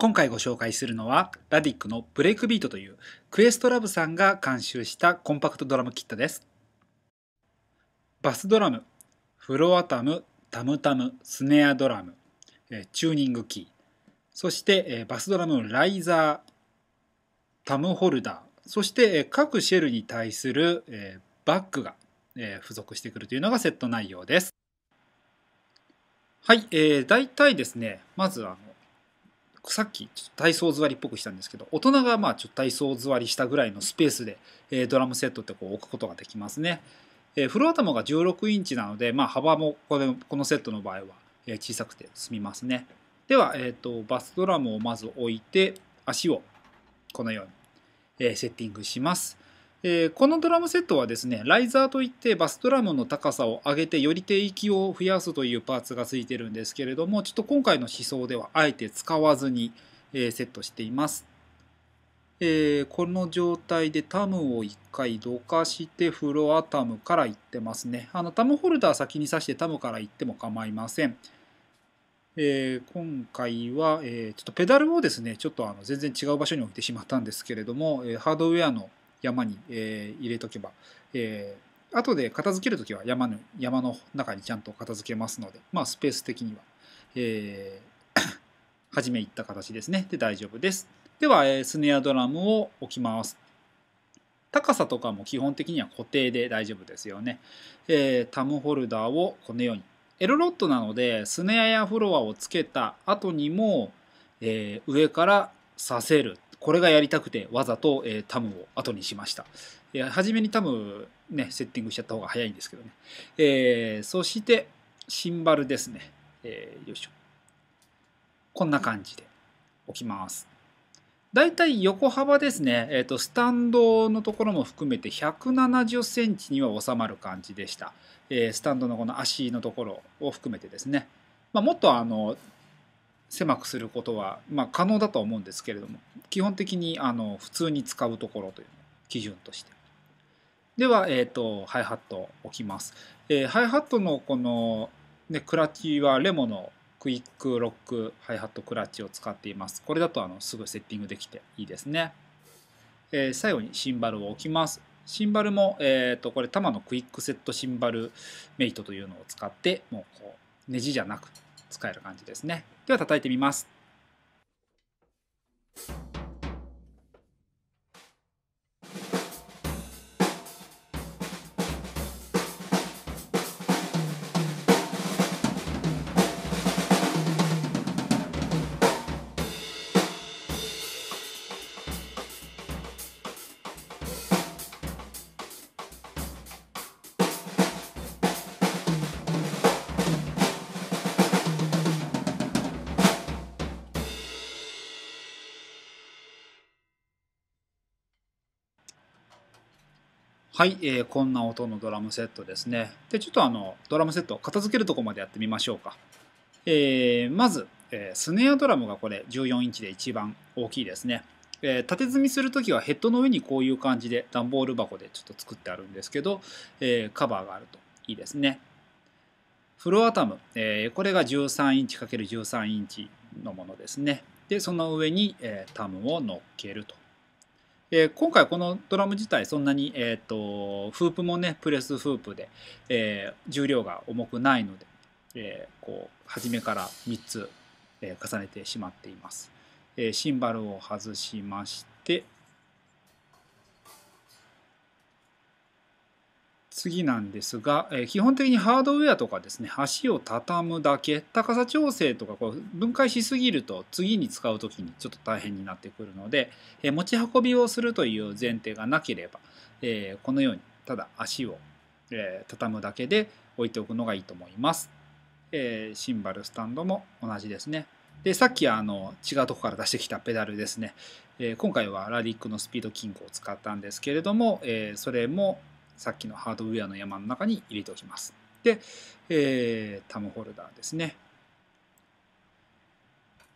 今回ご紹介するのは、ラディックのブレイクビートという、クエストラブさんが監修したコンパクトドラムキットです。バスドラム、フロアタム、タムタム、スネアドラム、チューニングキー、そしてバスドラムライザー、タムホルダー、そして各シェルに対するバックが付属してくるというのがセット内容です。はい、えー、大体ですね、まずあのさっき体操座りっぽくしたんですけど大人がまあちょっと体操座りしたぐらいのスペースで、えー、ドラムセットってこう置くことができますね、えー、フロア玉が16インチなので、まあ、幅もこれこのセットの場合は小さくて済みますねでは、えーと、とバスドラムをまず置いて足をこのように、えー、セッティングしますえー、このドラムセットはですねライザーといってバスドラムの高さを上げてより低域を増やすというパーツがついてるんですけれどもちょっと今回の思想ではあえて使わずに、えー、セットしています、えー、この状態でタムを1回どかしてフロアタムからいってますねあのタムホルダー先に挿してタムからいっても構いませんえー、今回は、えー、ちょっとペダルをですねちょっとあの全然違う場所に置いてしまったんですけれども、えー、ハードウェアの山に、えー、入れとけば、えー、後で片付けるときは山の山の中にちゃんと片付けますので、まあ、スペース的には、えー、初めいった形ですね。で大丈夫です。では、えー、スネアドラムを置きます。高さとかも基本的には固定で大丈夫ですよね。えー、タムホルダーをこのように。エロロットなのでスネアやフロアをつけた後にも、えー、上から刺せるこれがやりたくてわざと、えー、タムを後にしました。いや初めにタムね、セッティングしちゃった方が早いんですけどね。えー、そしてシンバルですね。えー、よいしょ。こんな感じで置きます。だいたい横幅ですね、えーと、スタンドのところも含めて170センチには収まる感じでした。えー、スタンドのこの足のところを含めてですね。まあ、もっとあの狭くすることは、まあ、可能だとは思うんですけれども、基本的にあの普通に使うところという基準として。では、えーと、ハイハットを置きます、えー、ハイハットのこの、ね、クラッチはレモのクイックロックハイハットクラッチを使っていますこれだとあのすぐセッティングできていいですね、えー、最後にシンバルを置きますシンバルも、えーと、これタマのクイックセットシンバルメイトというのを使ってもうこうネジじゃなく使える感じですねでは叩いてみますはい、えー、こんな音のドラムセットですね。で、ちょっとあの、ドラムセット片付けるとこまでやってみましょうか。えー、まず、えー、スネアドラムがこれ14インチで一番大きいですね。えー、縦積みするときはヘッドの上にこういう感じで段ボール箱でちょっと作ってあるんですけど、えー、カバーがあるといいですね。フロアタム、えー、これが13インチ ×13 インチのものですね。で、その上に、えー、タムを乗っけると。えー、今回このドラム自体そんなに、えーと、フープもねプレスフープで、えー、重量が重くないので、えー、こう初めから3つ、え重ねてしまっています、えシンバルを外しまして次なんですが、え基本的にハードウェアとかですね足を畳むだけ高さ調整とかこう分解しすぎると次に使う時にちょっと大変になってくるので、え持ち運びをするという前提がなければ、えこのようにただ足を、え畳むだけで置いておくのがいいと思います、えシンバルスタンドも同じですねでさっきあの違うとこから出してきたペダルですね、え今回はラディックのスピードキングを使ったんですけれども、えそれもさっきのハードウェアの山の中に入れておきます。で、えー、タムホルダーですね。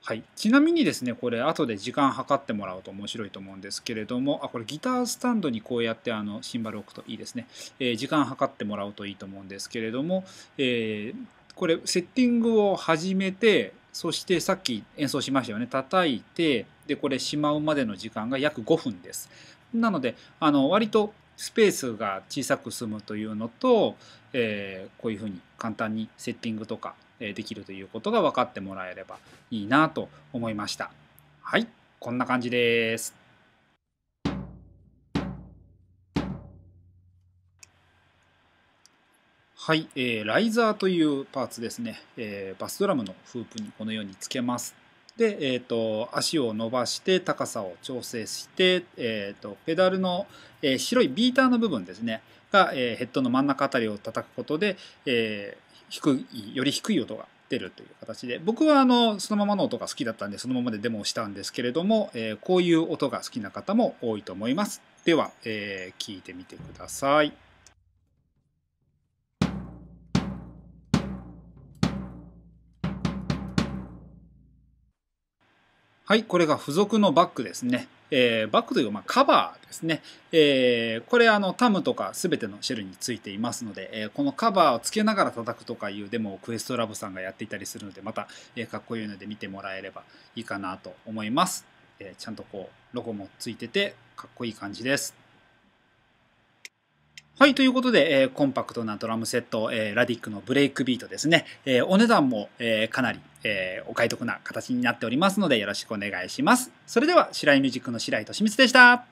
はい、ちなみにですねこれ後で時間計ってもらうと面白いと思うんですけれどもあこれギタースタンドにこうやってあのシンバル置くといいですね、えー、時間計ってもらうといいと思うんですけれども、えー、これセッティングを始めてそしてさっき演奏しましたよね叩いてでこれしまうまでの時間が約5分ですなのであの割とスペースが小さく済むというのと、えー、こういうふうに簡単にセッティングとかできるということが分かってもらえればいいなと思いました。はい、こんな感じです。はい、えー、ライザーというパーツですね、えー、バスドラムのフープにこのようにつけますで、えーと、足を伸ばして高さを調整して、えーと、ペダルの、えー、白いビーターの部分ですねが、えー、ヘッドの真ん中あたりを叩くことで、えー、低いより低い音が出るという形で僕はあのそのままの音が好きだったんでそのままでデモをしたんですけれども、えこういう音が好きな方も多いと思います。では、え聞いてみてください。はい、これが付属のバッグですね。えー、バッグというか、まあ、カバーですね。えー、これあのタムとか全てのシェルについていますので、えー、このカバーをつけながら叩くとかいうデモをクエストラボさんがやっていたりするので、また、えかっこいいので見てもらえればいいかなと思います。えちゃんとこうロゴもついててかっこいい感じです。はい、ということで、えー、コンパクトなドラムセット、えー、ラディックのブレイクビートですね。えー、お値段も、えかなり、えお買い得な形になっておりますので、よろしくお願いします。それでは、白井ミュージックの白井と敏光でした。